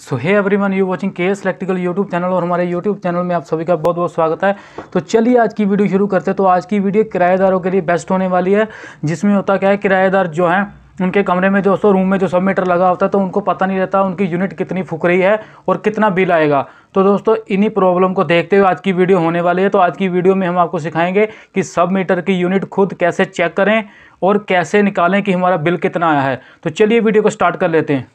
so hi everyone you watching K S electrical YouTube channel और हमारे YouTube channel में आप सभी का बहुत बहुत स्वागत है तो चलिए आज की वीडियो शुरू करते हैं तो आज की वीडियो किराएदारों के लिए बेस्ट होने वाली है जिसमें होता क्या है किराएदार जो हैं उनके कमरे में जो सो रूम में जो सब मीटर लगा होता है तो उनको पता नहीं रहता उनकी यूनिट कितनी फूक रही है और कितना बिल आएगा तो दोस्तों इन्हीं प्रॉब्लम को देखते हुए आज की वीडियो होने वाली है तो आज की वीडियो में हम आपको सिखाएंगे कि सब मीटर की यूनिट खुद कैसे चेक करें और कैसे निकालें कि हमारा बिल कितना आया है तो चलिए वीडियो को स्टार्ट कर लेते हैं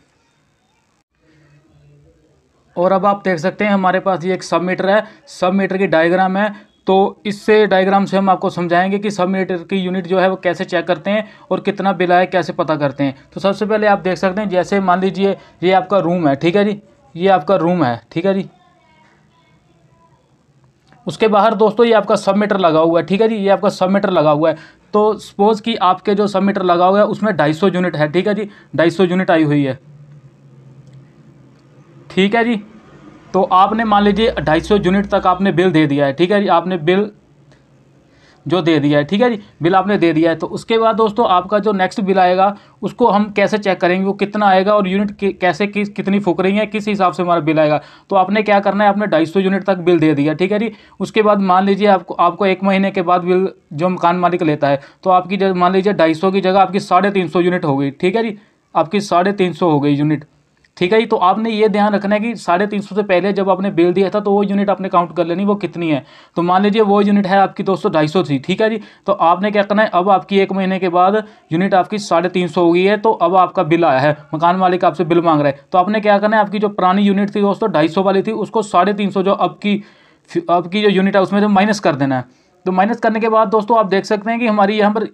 और अब आप देख सकते हैं हमारे पास ये एक सब मीटर है सब मीटर की डायग्राम है तो इससे डायग्राम से हम आपको समझाएंगे कि सब मीटर की यूनिट जो है वो कैसे चेक करते हैं और कितना बिल आया कैसे पता करते हैं तो सबसे पहले आप देख सकते हैं जैसे मान लीजिए ये आपका रूम है ठीक है जी ये आपका रूम है ठीक है जी उसके बाहर दोस्तों ये आपका सब मीटर लगा हुआ है ठीक है जी ये आपका सब मीटर लगा हुआ है तो सपोज़ कि आपके जो सब मीटर लगा हुआ है उसमें ढाई सौ यूनिट है ठीक है जी ढाई सौ यूनिट आई हुई है ठीक है जी तो आपने मान लीजिए ढाई सौ यूनिट तक आपने बिल दे दिया है ठीक है जी आपने बिल जो दे दिया है ठीक है जी बिल आपने दे दिया है तो उसके बाद दोस्तों आपका जो नेक्स्ट बिल आएगा उसको हम कैसे चेक करेंगे वो कितना आएगा और यूनिट कैसे किस कितनी फूक रही है किस हिसाब से हमारा बिल आएगा तो आपने क्या करना है आपने ढाई सौ यूनिट तक बिल दे दिया ठीक है जी उसके बाद मान लीजिए आपको आपको एक महीने के बाद बिल जो मकान मालिक लेता है तो आपकी मान लीजिए ढाई की जगह आपकी साढ़े यूनिट हो गई ठीक है जी आपकी साढ़े हो गई यूनिट ठीक है जी तो आपने ये ध्यान रखना है कि साढ़े तीन सौ से पहले जब आपने बिल दिया था तो वो यूनिट आपने काउंट कर लेनी वो कितनी है तो मान लीजिए वो यूनिट है आपकी दोस्तों ढाई सौ थी ठीक है जी तो आपने क्या करना है अब आपकी एक महीने के बाद यूनिट आपकी साढ़े तीन सौ हो गई है तो अब आपका बिल आया है मकान मालिक आपसे बिल मांग रहे हैं तो आपने क्या करना है आपकी जो पुरानी यूनिट थी दोस्तों ढाई सौ वाली थी उसको साढ़े तीन सौ जो अब की अब की जो यूनिट है उसमें से माइनस कर देना है तो माइनस करने के बाद दोस्तों आप देख सकते हैं कि हमारी यहाँ पर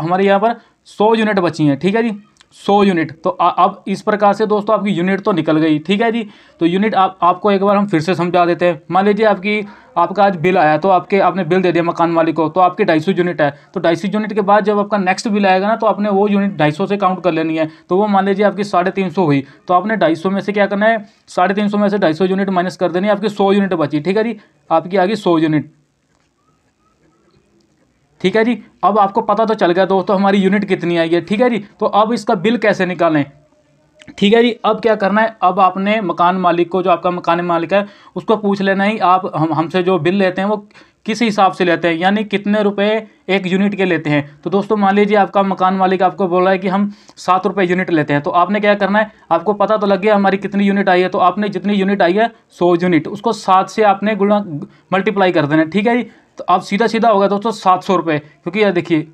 हमारे यहाँ पर सौ यूनिट बची हैं ठीक है जी सौ यूनिट तो अब इस प्रकार से दोस्तों आपकी यूनिट तो निकल गई ठीक है जी तो यूनिट आप आपको एक बार हम फिर से समझा देते हैं मान लीजिए आपकी आपका आज बिल आया तो आपके आपने बिल दे दिया मकान मालिक को तो आपकी ढाई यूनिट है तो ढाई यूनिट के बाद जब आपका नेक्स्ट बिल आएगा ना तो आपने वो यूनिट ढाई से काउंट कर लेनी है तो वो मान लीजिए आपकी साढ़े तीन सौ हुई तो आपने ढाई में से क्या करना है साढ़े तीन में से ढाई यूनिट माइनस कर देनी है आपकी सौ यूनिट बची ठीक है जी आपकी आ गई सौ यूनिट ठीक है जी अब आपको पता तो चल गया दोस्तों हमारी यूनिट कितनी आई है ठीक है जी तो अब इसका बिल कैसे निकालें ठीक है जी अब क्या करना है अब आपने मकान मालिक को जो आपका मकान मालिक है उसको पूछ लेना ही आप हम हमसे जो बिल लेते हैं वो किस हिसाब से लेते हैं यानी कितने रुपए एक यूनिट के लेते हैं तो दोस्तों मान लीजिए आपका मकान मालिक आपको बोल रहा है कि हम सात रुपये यूनिट लेते हैं तो आपने क्या करना है आपको पता तो लग गया हमारी कितनी यूनिट आई है तो आपने जितनी यूनिट आई है सौ यूनिट उसको सात से आपने गुणा मल्टीप्लाई कर देना ठीक है जी तो आप सीधा सीधा होगा दोस्तों सात सौ रुपये क्योंकि यार देखिए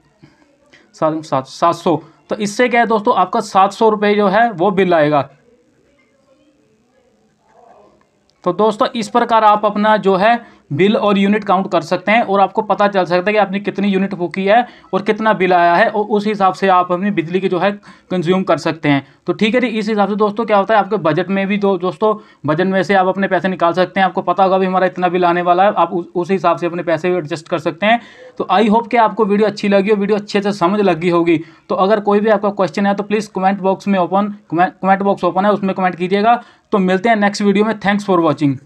सात सात सात सौ तो इससे क्या है दोस्तों आपका सात सौ रुपये जो है वो बिल आएगा तो दोस्तों इस प्रकार आप अपना जो है बिल और यूनिट काउंट कर सकते हैं और आपको पता चल सकता है कि आपने कितनी यूनिट बुक की है और कितना बिल आया है और उस हिसाब से आप अपनी बिजली की जो है कंज्यूम कर सकते हैं तो ठीक है जी इस हिसाब से दोस्तों क्या होता है आपके बजट में भी दो दोस्तों बजट में से आप अपने पैसे निकाल सकते हैं आपको पता होगा भी हमारा इतना बिल आने वाला है आप उस हिसाब से अपने पैसे भी एडजस्ट कर सकते हैं तो आई होप कि आपको वीडियो अच्छी लगी हो वीडियो अच्छे से समझ लगी होगी तो अगर कोई भी आपका क्वेश्चन है तो प्लीज़ कमेंट बॉक्स में ओपन कमेंट बॉक्स ओपन है उसमें कमेंट कीजिएगा तो मिलते हैं नेक्स्ट वीडियो में थैंक्स फॉर वॉचिंग